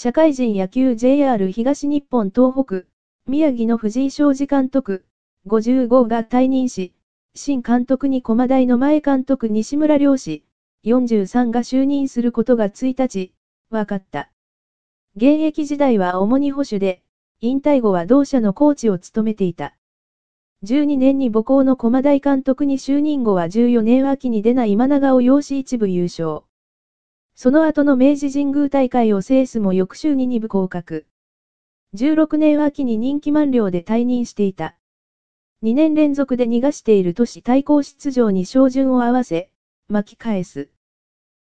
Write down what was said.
社会人野球 JR 東日本東北、宮城の藤井昌司監督、55が退任し、新監督に駒台の前監督西村良氏、43が就任することが1日、分かった。現役時代は主に保守で、引退後は同社のコーチを務めていた。12年に母校の駒台監督に就任後は14年秋に出ない今永を養子一部優勝。その後の明治神宮大会を制すも翌週に2部降格。16年秋に任期満了で退任していた。2年連続で逃がしている都市対抗出場に照準を合わせ、巻き返す。